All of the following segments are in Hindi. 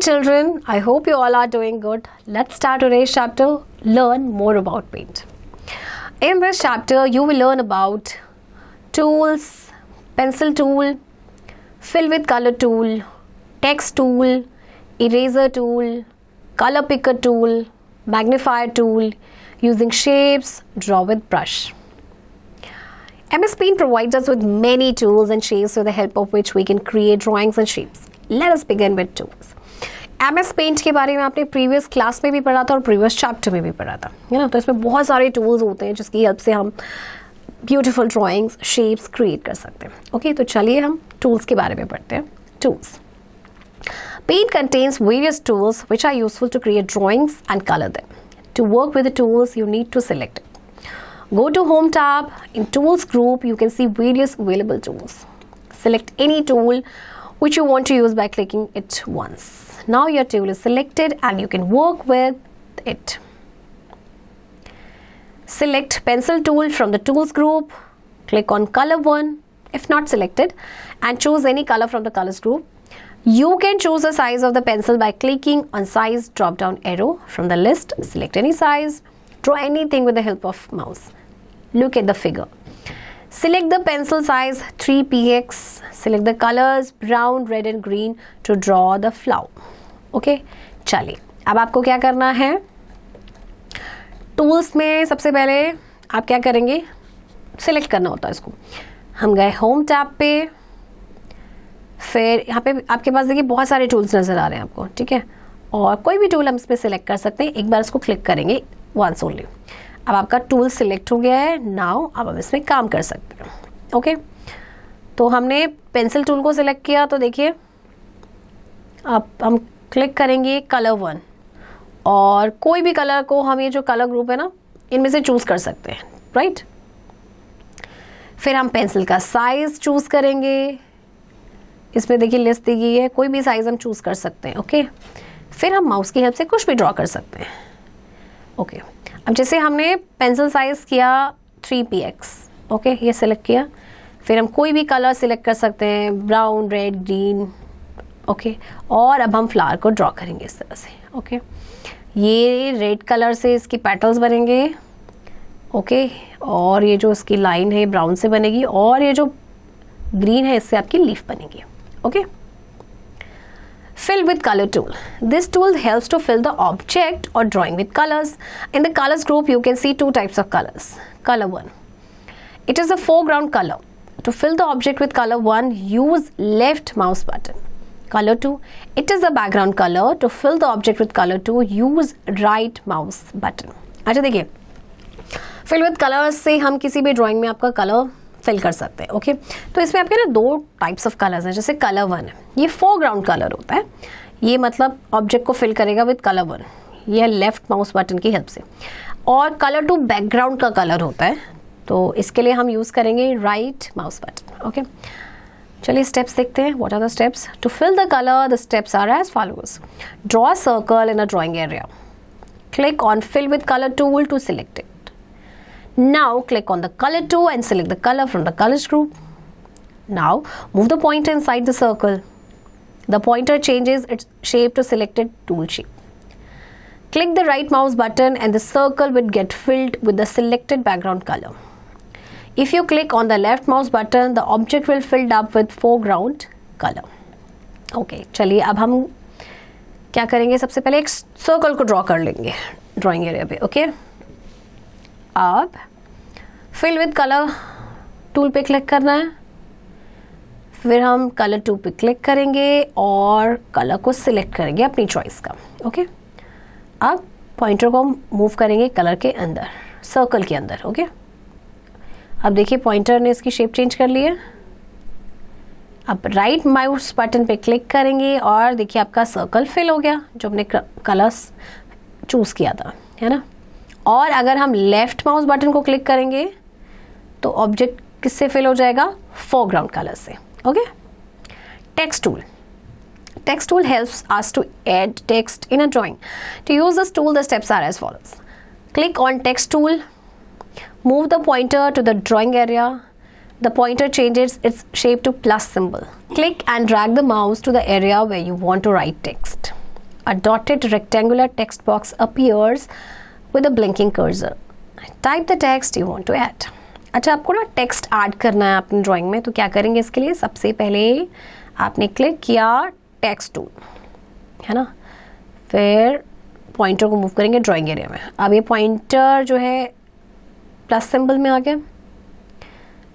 children, I hope you all are doing good. Let's start today's chapter, Learn More About Paint. In this chapter, you will learn about tools, pencil tool, fill with color tool, text tool, eraser tool, color picker tool, magnifier tool, using shapes, draw with brush. MS Paint provides us with many tools and shapes with the help of which we can create drawings and shapes. Let us begin with tools. M S paint के बारे में आपने प्रीवियस क्लास में भी पढ़ा था और प्रीवियस चैप्टर में भी पढ़ा था है ना तो इसमें बहुत सारे टूल्स होते हैं जिसकी हेल्प से हम ब्यूटिफुल ड्राॅइंग्स शेप्स क्रिएट कर सकते हैं ओके okay, तो चलिए हम टूल्स के बारे में पढ़ते हैं tools paint contains various tools which are useful to create drawings and colour them to work with tools you need to select go to home tab in tools group you can see various available tools select any tool which you want to use by clicking it once Now your tool is selected and you can work with it. Select pencil tool from the tools group. Click on color one if not selected and choose any color from the colors group. You can choose the size of the pencil by clicking on size drop down arrow from the list. Select any size. Draw anything with the help of mouse. Look at the figure. Select the pencil size 3px. Select the colors brown, red and green to draw the flower. Okay चलिए अब आपको क्या करना है टूल्स में सबसे पहले आप क्या करेंगे सिलेक्ट करना होता है इसको हम गए होम टैब पे फिर यहाँ पे आपके पास देखिए बहुत सारे टूल्स नज़र आ रहे हैं आपको ठीक है और कोई भी टूल हम इसमें सेलेक्ट कर सकते हैं एक बार इसको क्लिक करेंगे वंस ओनली अब आपका टूल सिलेक्ट हो गया है नाव अब हम इसमें काम कर सकते हैं ओके तो हमने पेंसिल टूल को सिलेक्ट किया तो देखिए अब हम क्लिक करेंगे कलर वन और कोई भी कलर को हम ये जो कलर ग्रुप है ना इनमें से चूज़ कर सकते हैं राइट फिर हम पेंसिल का साइज़ चूज़ करेंगे इसमें देखिए लिस्ट दी गई है कोई भी साइज़ हम चूज़ कर सकते हैं ओके फिर हम माउस की हेल्प से कुछ भी ड्रॉ कर सकते हैं ओके अब जैसे हमने पेंसिल साइज़ किया थ्री पी एक्स ओके ये सिलेक्ट किया फिर हम कोई भी कलर सिलेक्ट कर सकते हैं ब्राउन रेड ग्रीन ओके और अब हम फ्लावर को ड्रॉ करेंगे इस तरह से ओके ये रेड कलर से इसकी पेटल्स बनेंगे ओके और ये जो इसकी लाइन है ब्राउन से बनेगी और ये जो ग्रीन है इससे आपकी लीफ बनेगी okay fill with colour tool this tool helps to fill the object or drawing with colours in the colours group you can see two types of colours colour one it is a foreground colour to fill the object with colour one use left mouse button Color 2. It is a background color. To fill the object with color 2, use right mouse button. अच्छा देखिए फिल विद कलर्स से हम किसी भी ड्राइंग में आपका कलर फिल कर सकते हैं ओके तो इसमें आपके ना दो टाइप्स ऑफ कलर्स हैं जैसे कलर वन है ये फोरग्राउंड कलर होता है ये मतलब ऑब्जेक्ट को फिल करेगा विद कलर वन ये लेफ्ट माउस बटन की हेल्प से और कलर टू बैकग्राउंड का कलर होता है तो इसके लिए हम यूज़ करेंगे राइट माउस बटन ओके चलिए स्टेप्स देखते हैं what are the steps to fill the colour the steps are as followers a circle in a drawing area click on fill with color tool to select it. Now click on the color tool and select the color from the colors group. Now move the pointer inside the circle. The pointer changes its shape to selected tool shape. Click the right mouse button and the circle will get filled with the selected background color. If you click on the left mouse button, the object will filled up with foreground color. Okay okay, चलिए अब हम क्या करेंगे सबसे पहले एक सर्कल को ड्रॉ कर लेंगे ड्रॉइंग एरिया पे ओके okay? अब फिल विद कलर टूल पे क्लिक करना है फिर हम कलर टू पे क्लिक करेंगे और कलर को सिलेक्ट करेंगे अपनी चॉइस का ओके okay? अब पॉइंटर को हम मूव करेंगे कलर के अंदर सर्कल के अंदर ओके okay? अब देखिए पॉइंटर ने इसकी शेप चेंज कर लिया अब राइट माउस बटन पे क्लिक करेंगे और देखिए आपका सर्कल फिल हो गया जो हमने कलर्स चूज़ किया था है ना और अगर हम लेफ़्ट माउस बटन को क्लिक करेंगे तो ऑब्जेक्ट किससे फिल हो जाएगा फोरग्राउंड कलर से okay text tool text tool helps us to add text in a drawing to use this tool the steps are as follows click on text tool Move the pointer to the drawing area. The pointer changes its shape to plus symbol. Click and drag the mouse to the area where you want to write text. A dotted rectangular text box appears with a blinking cursor. Type the text you want to add. अच्छा आपको ना टेक्स्ट ऐड करना है अपने ड्राइंग में तो क्या करेंगे इसके लिए सबसे पहले आपने क्लिक किया टेक्स्ट टूल है ना फिर पॉइंटर को मूव करेंगे ड्राइंग एरिया में अब ये पॉइंटर जो है प्लस सिंबल में आ गया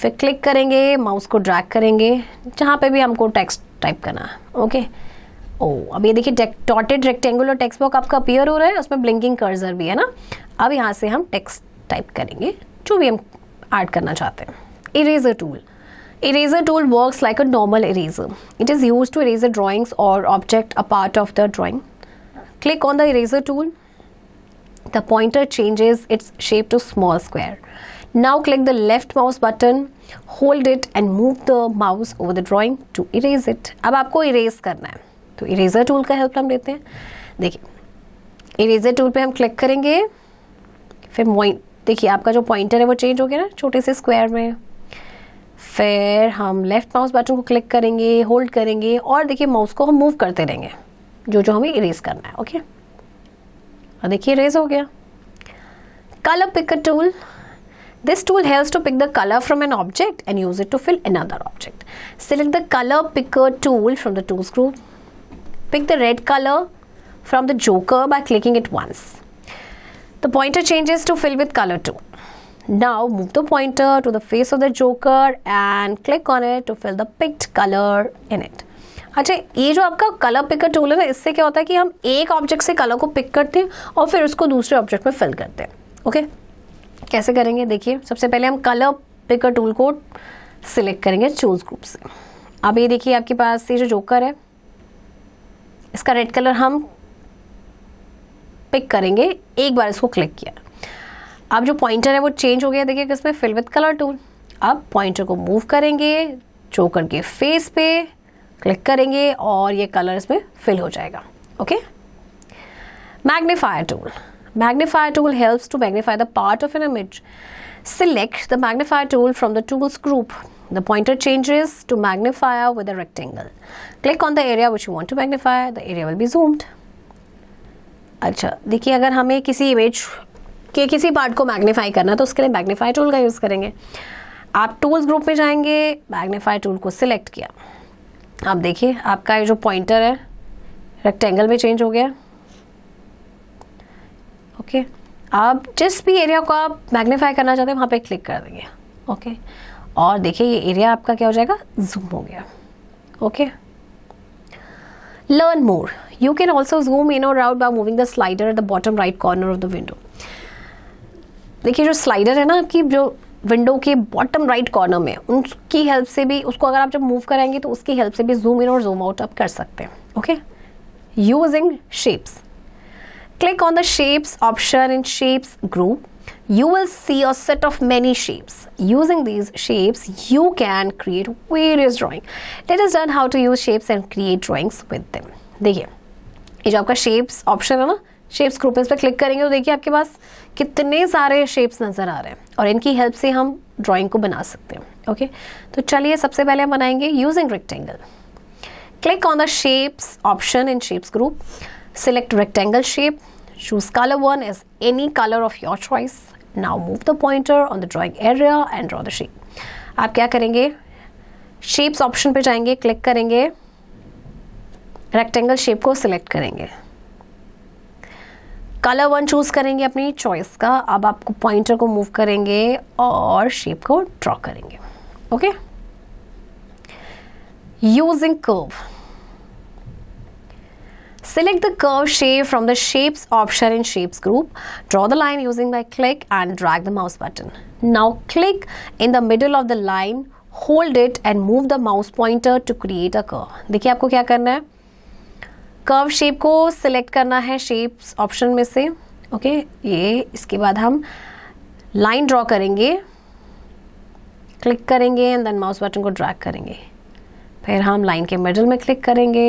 फिर क्लिक करेंगे माउस को ड्रैग करेंगे जहाँ पे भी हमको टेक्स्ट टाइप करना है ओके ओ अब ये देखिए डॉटेड रेक्टेंगुलर टेक्स्ट बॉक्स आपका अपियर हो रहा है उसमें ब्लिंकिंग कर्जर भी है ना अब यहाँ से हम टेक्स्ट टाइप करेंगे जो भी हम ऐड करना चाहते हैं eraser tool eraser tool work like a normal eraser it is use to eraser the or object a part of the the click on the eraser tool the pointer changes its shape to small square. Now click the left mouse button, hold it and move the mouse over the drawing to erase it. ab aapko erase karna hai to eraser tool ka help hum lete hain देखिए eraser tool pe hum click करेंगे फिर देखिए आपका जो पॉइंटर है वो चेंज हो गया ना छोटे से स्क्वायर में फिर हम लेफ्ट माउस बटन को क्लिक करेंगे होल्ड करेंगे और देखिए माउस को हम मूव करते रहेंगे जो जो हमें इरेज करना है ओके okay? और देखिए रेज हो गया color picker tool this tool helps to pick the color from an object and use it to fill another object select the color picker tool from the tools group pick the red color from the joker by clicking it once the pointer changes to fill with color too now move the pointer to the face of the joker and click on it to fill the picked color in it अच्छा ये जो आपका कलर पिकर टूल है ना इससे क्या होता है कि हम एक ऑब्जेक्ट से कलर को पिक करते हैं और फिर उसको दूसरे ऑब्जेक्ट में फिल करते हैं ओके कैसे करेंगे देखिए सबसे पहले हम कलर पिकर टूल को सिलेक्ट करेंगे चूज ग्रुप से अब ये देखिए आपके पास ये जो जोकर है इसका रेड कलर हम पिक करेंगे एक बार इसको क्लिक किया अब जो पॉइंटर है वो चेंज हो गया देखिए किस पे फिल विथ कलर टूल अब पॉइंटर को मूव करेंगे जोकर के फेस पे क्लिक करेंगे और ये कलर इसमें फिल हो जाएगा okay magnifier tool magnifier tool helps to magnify the part of an image select the magnifier tool from the tools group the pointer changes to magnifier with a rectangle click on the area which you want to magnify the area will be zoomed अच्छा देखिए अगर हमें किसी इमेज के किसी पार्ट को मैग्नीफाई करना है तो उसके लिए मैग्नीफाई टूल का यूज़ करेंगे आप टूल्स ग्रुप में जाएंगे मैग्नीफाई टूल को सिलेक्ट किया आप देखिए आपका ये जो पॉइंटर है रेक्टेंगल में चेंज हो गया ओके okay. आप जिस भी एरिया को आप मैग्नीफाई करना चाहते हैं वहाँ पे क्लिक कर देंगे ओके okay. और देखिए ये एरिया आपका क्या हो जाएगा जूम हो गया okay learn more you can also zoom in or out by moving the slider at the bottom right corner of the window देखिए जो स्लाइडर है ना आपकी जो विंडो के बॉटम राइट कॉर्नर में उनकी हेल्प से भी उसको अगर आप जब मूव करेंगे तो उसकी हेल्प से भी जूम इन और जूम आउट आप कर सकते हैं okay using shapes click on the shapes option in shapes group you will see a set of many shapes using these shapes you can create various drawing let us learn how to use shapes and create drawings with them देखिए ये जो आपका शेप्स ऑप्शन है ना शेप्स ग्रुप इस पर क्लिक करेंगे तो देखिए आपके पास कितने सारे शेप्स नज़र आ रहे हैं और इनकी हेल्प से हम ड्राइंग को बना सकते हैं ओके तो चलिए सबसे पहले हम बनाएंगे using rectangle click on the shapes option in shapes group select rectangle shape choose colour one is any colour of your choice now move the pointer on the drawing area and draw the shape आप क्या करेंगे शेप्स ऑप्शन पर जाएंगे क्लिक करेंगे रेक्टेंगल शेप को सिलेक्ट करेंगे कलर वन चूज करेंगे अपनी चॉइस का अब आपको पॉइंटर को मूव करेंगे और शेप को ड्रॉ करेंगे okay using curve select the curve shape from the shapes option in shapes group draw the line using by click and drag the mouse button now click in the middle of the line hold it and move the mouse pointer to create a curve देखिए आपको क्या करना है कर्व शेप को सिलेक्ट करना है शेप्स ऑप्शन में से ओके ये इसके बाद हम लाइन ड्रॉ करेंगे क्लिक करेंगे एंड देन माउस बटन को ड्रैग करेंगे फिर हम लाइन के मिडल में क्लिक करेंगे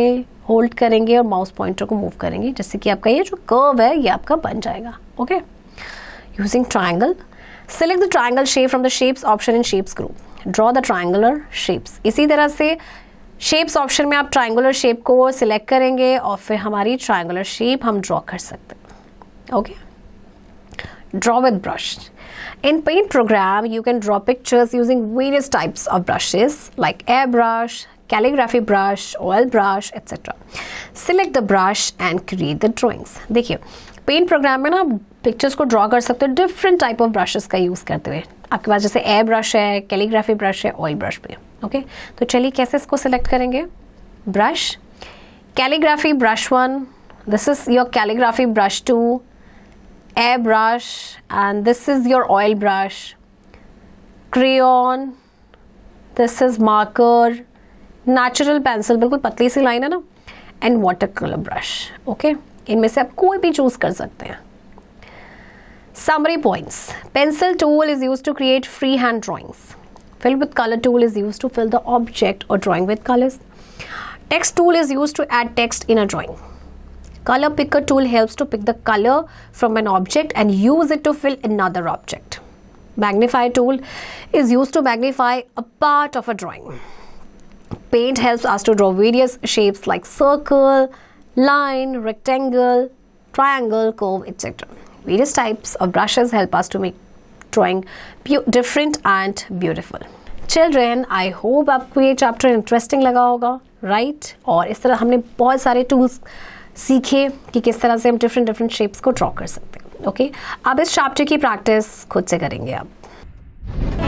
होल्ड करेंगे और माउस पॉइंटर को मूव करेंगे जैसे कि आपका ये जो कर्व है ये आपका बन जाएगा okay using triangle select the triangle shape from the shapes option in shapes group draw the triangular shapes इसी तरह से शेप्स ऑप्शन में आप ट्राइंगुलर शेप को सिलेक्ट करेंगे और फिर हमारी ट्राइंगुलर शेप हम ड्रॉ कर सकते हैं okay draw with brush in paint program you can draw pictures using various types of brushes like air brush calligraphy brush oil brush etcetera select the brush and create the drawings देखिए पेंट प्रोग्राम में ना आप पिक्चर्स को ड्रॉ कर सकते हो डिफरेंट टाइप ऑफ ब्रशेस का यूज़ करते हुए आपके पास जैसे एयर ब्रश है कैलीग्राफी ब्रश है ऑयल ब्रश भी है ओके तो चलिए कैसे इसको सिलेक्ट करेंगे brush calligraphy brush one this is your calligraphy brush two a brush and this is your oil brush crayon this is marker natural pencil बिल्कुल पतली सी लाइन है ना and water colour brush okay इनमें से आप कोई भी चूज कर सकते हैं summary points pencil tool is use to create free hand drawings Fill with color tool is used to fill the object or drawing with colors. Text tool is used to add text in a drawing. Color picker tool helps to pick the color from an object and use it to fill another object. Magnify tool is used to magnify a part of a drawing. Paint helps us to draw various shapes like circle, line, rectangle, triangle, curve, etc. Various types of brushes help us to make drawing different and beautiful children I hope आपको ये चैप्टर इंटरेस्टिंग लगा होगा राइट right? और इस तरह हमने बहुत सारे टूल्स सीखे कि किस तरह से हम डिफरेंट डिफरेंट शेप्स को ड्रॉ कर सकते हैं ओके अब इस चैप्टर की प्रैक्टिस खुद से करेंगे आप